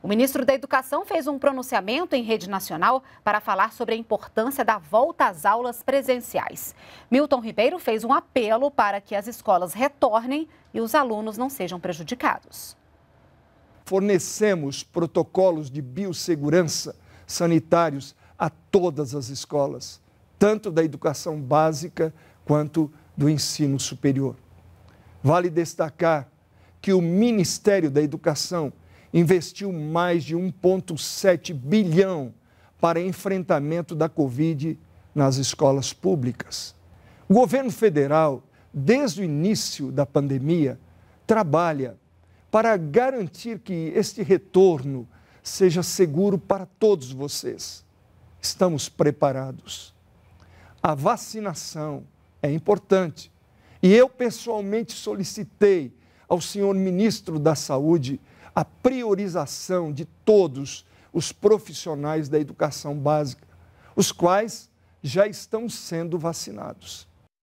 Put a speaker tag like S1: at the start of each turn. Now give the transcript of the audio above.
S1: O ministro da Educação fez um pronunciamento em rede nacional para falar sobre a importância da volta às aulas presenciais. Milton Ribeiro fez um apelo para que as escolas retornem e os alunos não sejam prejudicados.
S2: Fornecemos protocolos de biossegurança sanitários a todas as escolas, tanto da educação básica quanto do ensino superior. Vale destacar que o Ministério da Educação investiu mais de 1,7 bilhão para enfrentamento da Covid nas escolas públicas. O governo federal, desde o início da pandemia, trabalha para garantir que este retorno seja seguro para todos vocês. Estamos preparados. A vacinação é importante. E eu pessoalmente solicitei ao senhor ministro da Saúde a priorização de todos os profissionais da educação básica, os quais já estão sendo vacinados.